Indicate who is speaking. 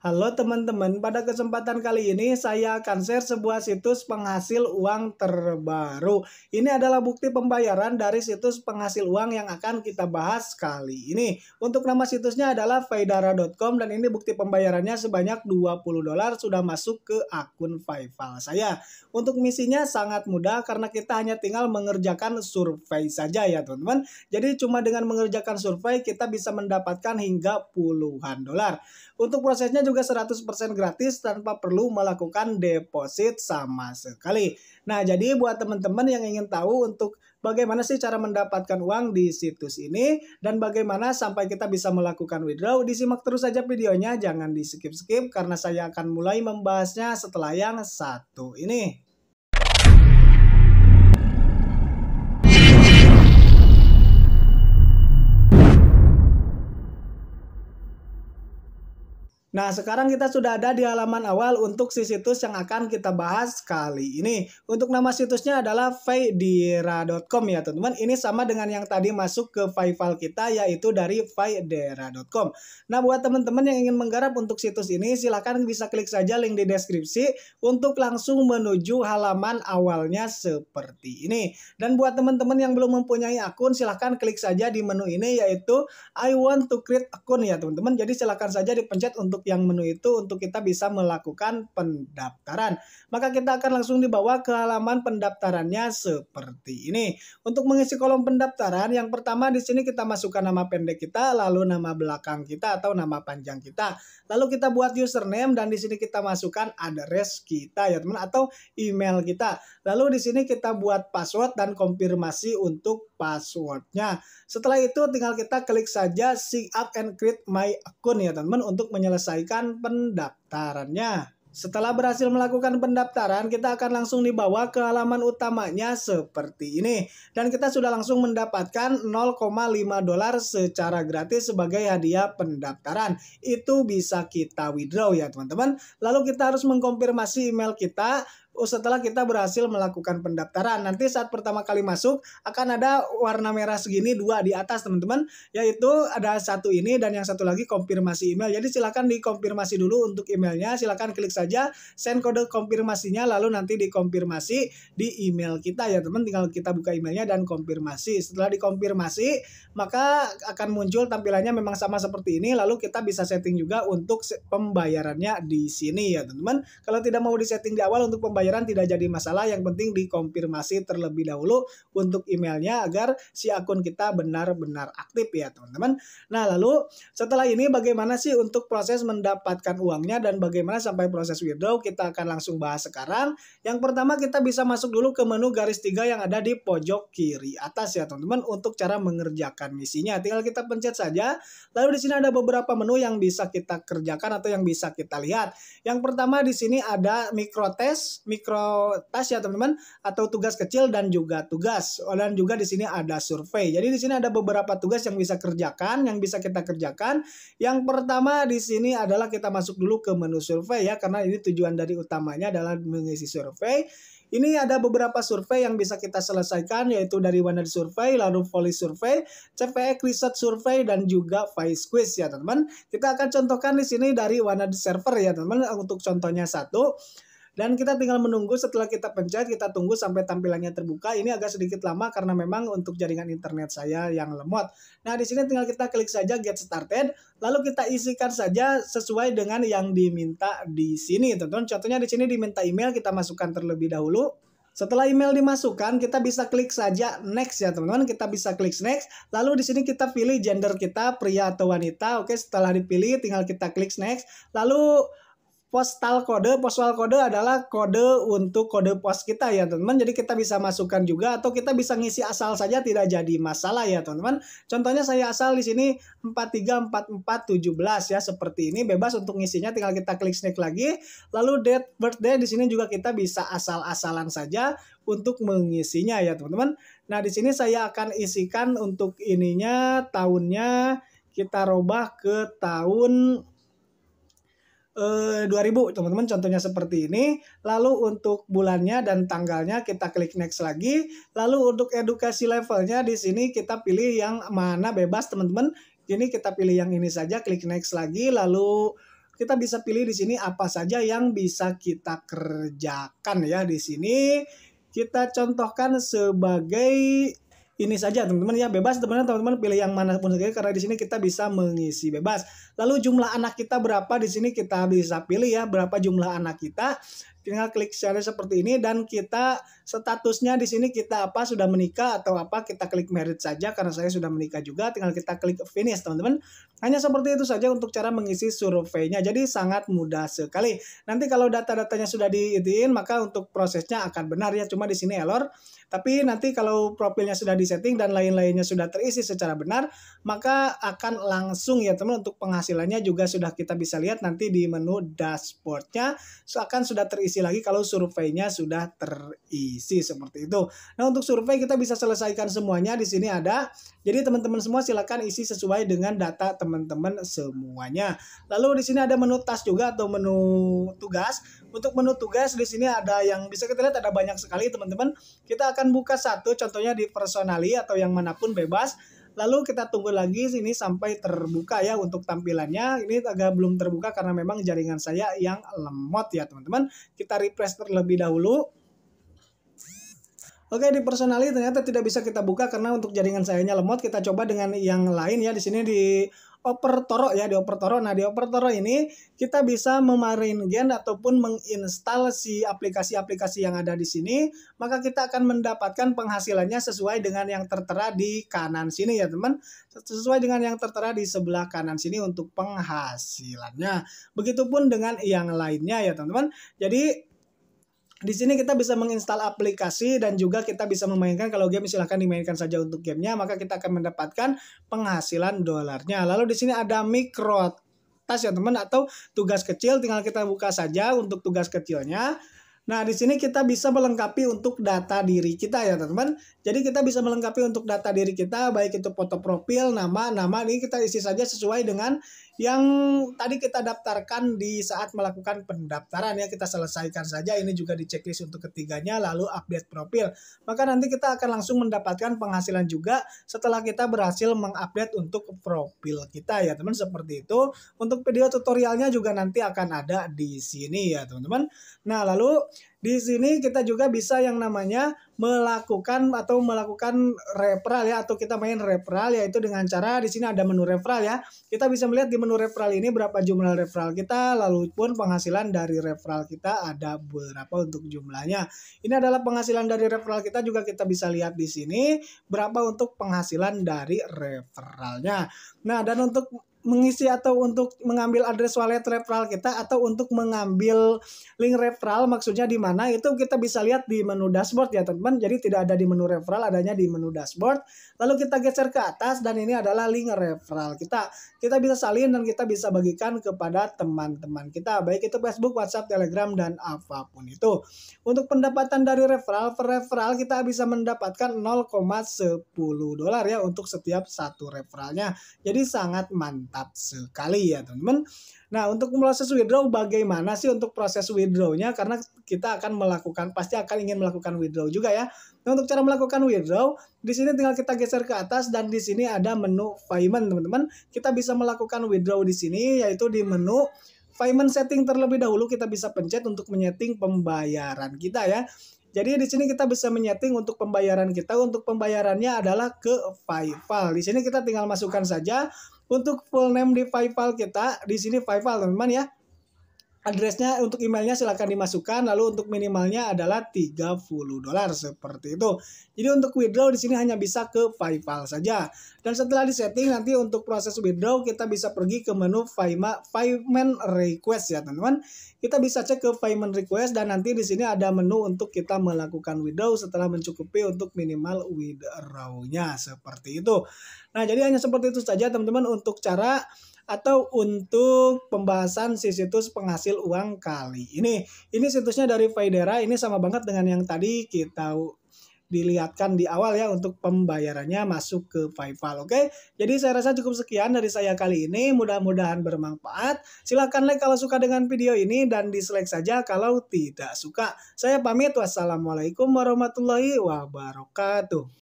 Speaker 1: Halo teman-teman, pada kesempatan kali ini saya akan share sebuah situs penghasil uang terbaru. Ini adalah bukti pembayaran dari situs penghasil uang yang akan kita bahas kali ini. Untuk nama situsnya adalah faidara.com dan ini bukti pembayarannya sebanyak 20 dolar sudah masuk ke akun Faival saya. Untuk misinya sangat mudah karena kita hanya tinggal mengerjakan survei saja ya teman-teman. Jadi cuma dengan mengerjakan survei kita bisa mendapatkan hingga puluhan dolar. Untuk prosesnya juga 100% gratis tanpa perlu melakukan deposit sama sekali. Nah, jadi buat teman-teman yang ingin tahu untuk bagaimana sih cara mendapatkan uang di situs ini dan bagaimana sampai kita bisa melakukan withdraw, disimak terus saja videonya, jangan di skip-skip karena saya akan mulai membahasnya setelah yang satu ini. Nah, sekarang kita sudah ada di halaman awal untuk si situs yang akan kita bahas kali ini. Untuk nama situsnya adalah faidera.com ya teman-teman. Ini sama dengan yang tadi masuk ke file kita yaitu dari faidera.com. Nah, buat teman-teman yang ingin menggarap untuk situs ini silahkan bisa klik saja link di deskripsi untuk langsung menuju halaman awalnya seperti ini. Dan buat teman-teman yang belum mempunyai akun silahkan klik saja di menu ini yaitu I want to create akun ya teman-teman. Jadi silahkan saja dipencet untuk untuk yang menu itu untuk kita bisa melakukan pendaftaran. Maka kita akan langsung dibawa ke halaman pendaftarannya seperti ini. Untuk mengisi kolom pendaftaran, yang pertama di sini kita masukkan nama pendek kita, lalu nama belakang kita atau nama panjang kita. Lalu kita buat username dan di sini kita masukkan address kita ya teman atau email kita. Lalu di sini kita buat password dan konfirmasi untuk passwordnya. Setelah itu tinggal kita klik saja sign up and create my account ya teman-teman untuk menyelesaikan selesaikan pendaftarannya. Setelah berhasil melakukan pendaftaran, kita akan langsung dibawa ke halaman utamanya seperti ini. Dan kita sudah langsung mendapatkan 0,5 dolar secara gratis sebagai hadiah pendaftaran. Itu bisa kita withdraw ya teman-teman. Lalu kita harus mengkonfirmasi email kita Oh, setelah kita berhasil melakukan pendaftaran. Nanti saat pertama kali masuk akan ada warna merah segini dua di atas teman-teman, yaitu ada satu ini dan yang satu lagi konfirmasi email. Jadi silakan dikonfirmasi dulu untuk emailnya. silakan klik saja send kode konfirmasinya lalu nanti dikonfirmasi di email kita ya teman. Tinggal kita buka emailnya dan konfirmasi. Setelah dikonfirmasi maka akan muncul tampilannya memang sama seperti ini. Lalu kita bisa setting juga untuk pembayarannya di sini ya teman-teman. Kalau tidak mau disetting di awal untuk pembayaran pembayaran tidak jadi masalah yang penting dikonfirmasi terlebih dahulu untuk emailnya agar si akun kita benar-benar aktif ya teman-teman nah lalu setelah ini bagaimana sih untuk proses mendapatkan uangnya dan bagaimana sampai proses withdraw kita akan langsung bahas sekarang yang pertama kita bisa masuk dulu ke menu garis tiga yang ada di pojok kiri atas ya teman-teman untuk cara mengerjakan misinya tinggal kita pencet saja lalu di sini ada beberapa menu yang bisa kita kerjakan atau yang bisa kita lihat yang pertama di sini ada mikrotest mikro tes ya teman-teman atau tugas kecil dan juga tugas oh, dan juga di sini ada survei jadi di sini ada beberapa tugas yang bisa kerjakan yang bisa kita kerjakan yang pertama di sini adalah kita masuk dulu ke menu survei ya karena ini tujuan dari utamanya adalah mengisi survei ini ada beberapa survei yang bisa kita selesaikan yaitu dari Wander survei lalu Volley survei CPE Research survei dan juga Vice Quiz ya teman-teman. Kita akan contohkan di sini dari Wander Server ya teman-teman untuk contohnya satu dan kita tinggal menunggu setelah kita pencet kita tunggu sampai tampilannya terbuka ini agak sedikit lama karena memang untuk jaringan internet saya yang lemot nah di sini tinggal kita klik saja get started lalu kita isikan saja sesuai dengan yang diminta di sini teman-teman contohnya di sini diminta email kita masukkan terlebih dahulu setelah email dimasukkan, kita bisa klik saja next ya teman-teman. Kita bisa klik next. Lalu di sini kita pilih gender kita pria atau wanita. Oke, setelah dipilih tinggal kita klik next. Lalu postal kode, postal kode adalah kode untuk kode pos kita ya teman-teman. Jadi kita bisa masukkan juga atau kita bisa ngisi asal saja tidak jadi masalah ya teman-teman. Contohnya saya asal di sini 434417 ya seperti ini bebas untuk ngisinya tinggal kita klik snack lagi. Lalu date birthday di sini juga kita bisa asal-asalan saja untuk mengisinya ya teman-teman. Nah, di sini saya akan isikan untuk ininya tahunnya kita robah ke tahun Eh, dua 2000 teman-teman contohnya seperti ini lalu untuk bulannya dan tanggalnya kita klik next lagi lalu untuk edukasi levelnya di sini kita pilih yang mana bebas teman-teman jadi kita pilih yang ini saja klik next lagi lalu kita bisa pilih di sini apa saja yang bisa kita kerjakan ya di sini kita contohkan sebagai ini saja teman-teman ya bebas teman-teman teman-teman pilih yang mana pun saja karena di sini kita bisa mengisi bebas lalu jumlah anak kita berapa di sini kita bisa pilih ya berapa jumlah anak kita tinggal klik share seperti ini dan kita statusnya di sini kita apa sudah menikah atau apa kita klik merit saja karena saya sudah menikah juga tinggal kita klik finish teman-teman hanya seperti itu saja untuk cara mengisi surveinya jadi sangat mudah sekali nanti kalau data-datanya sudah diitin maka untuk prosesnya akan benar ya cuma di sini error tapi nanti kalau profilnya sudah disetting dan lain-lainnya sudah terisi secara benar maka akan langsung ya teman untuk penghasilannya juga sudah kita bisa lihat nanti di menu dashboardnya akan sudah terisi diisi lagi kalau surveinya sudah terisi seperti itu. Nah, untuk survei kita bisa selesaikan semuanya di sini ada. Jadi teman-teman semua silakan isi sesuai dengan data teman-teman semuanya. Lalu di sini ada menu tas juga atau menu tugas. Untuk menu tugas di sini ada yang bisa kita lihat ada banyak sekali teman-teman. Kita akan buka satu contohnya di personali atau yang manapun bebas. Lalu kita tunggu lagi sini sampai terbuka ya untuk tampilannya. Ini agak belum terbuka karena memang jaringan saya yang lemot ya teman-teman. Kita refresh terlebih dahulu. Oke di personali ternyata tidak bisa kita buka karena untuk jaringan sayanya lemot. Kita coba dengan yang lain ya di sini di oper toro ya di oper toro nah di oper toro ini kita bisa gen ataupun menginstal si aplikasi-aplikasi yang ada di sini maka kita akan mendapatkan penghasilannya sesuai dengan yang tertera di kanan sini ya teman sesuai dengan yang tertera di sebelah kanan sini untuk penghasilannya begitupun dengan yang lainnya ya teman-teman jadi di sini kita bisa menginstal aplikasi dan juga kita bisa memainkan kalau game silahkan dimainkan saja untuk gamenya maka kita akan mendapatkan penghasilan dolarnya lalu di sini ada micro tas ya teman atau tugas kecil tinggal kita buka saja untuk tugas kecilnya Nah, di sini kita bisa melengkapi untuk data diri kita ya, teman-teman. Jadi kita bisa melengkapi untuk data diri kita baik itu foto profil, nama, nama ini kita isi saja sesuai dengan yang tadi kita daftarkan di saat melakukan pendaftaran ya kita selesaikan saja ini juga di checklist untuk ketiganya lalu update profil maka nanti kita akan langsung mendapatkan penghasilan juga setelah kita berhasil mengupdate untuk profil kita ya teman seperti itu untuk video tutorialnya juga nanti akan ada di sini ya teman-teman nah lalu di sini kita juga bisa yang namanya melakukan atau melakukan referral ya atau kita main referral yaitu dengan cara di sini ada menu referral ya. Kita bisa melihat di menu referral ini berapa jumlah referral kita lalu pun penghasilan dari referral kita ada berapa untuk jumlahnya. Ini adalah penghasilan dari referral kita juga kita bisa lihat di sini berapa untuk penghasilan dari referralnya. Nah, dan untuk mengisi atau untuk mengambil address wallet referral kita atau untuk mengambil link referral maksudnya di mana itu kita bisa lihat di menu dashboard ya teman-teman. Jadi tidak ada di menu referral, adanya di menu dashboard. Lalu kita geser ke atas dan ini adalah link referral. Kita kita bisa salin dan kita bisa bagikan kepada teman-teman kita baik itu Facebook, WhatsApp, Telegram dan apapun itu. Untuk pendapatan dari referral per referral kita bisa mendapatkan 0,10 dolar ya untuk setiap satu referralnya. Jadi sangat mantap mantap sekali ya teman-teman. Nah untuk proses withdraw bagaimana sih untuk proses withdrawnya? Karena kita akan melakukan pasti akan ingin melakukan withdraw juga ya. Nah untuk cara melakukan withdraw di sini tinggal kita geser ke atas dan di sini ada menu payment teman-teman. Kita bisa melakukan withdraw di sini yaitu di menu payment setting terlebih dahulu kita bisa pencet untuk menyeting pembayaran kita ya. Jadi di sini kita bisa menyeting untuk pembayaran kita. Untuk pembayarannya adalah ke PayPal. Di sini kita tinggal masukkan saja untuk full name di Paypal kita di sini Paypal teman-teman ya addressnya untuk emailnya silahkan dimasukkan lalu untuk minimalnya adalah 30 dolar seperti itu jadi untuk withdraw di sini hanya bisa ke Paypal saja dan setelah disetting nanti untuk proses withdraw kita bisa pergi ke menu payment request ya teman-teman kita bisa cek ke payment request dan nanti di sini ada menu untuk kita melakukan withdraw setelah mencukupi untuk minimal withdrawnya seperti itu nah jadi hanya seperti itu saja teman-teman untuk cara atau untuk pembahasan si situs penghasil uang kali. Ini ini situsnya dari Federa, ini sama banget dengan yang tadi kita dilihatkan di awal ya untuk pembayarannya masuk ke PayPal. Oke, okay? jadi saya rasa cukup sekian dari saya kali ini. Mudah-mudahan bermanfaat. Silahkan like kalau suka dengan video ini dan dislike saja kalau tidak suka. Saya pamit. Wassalamualaikum warahmatullahi wabarakatuh.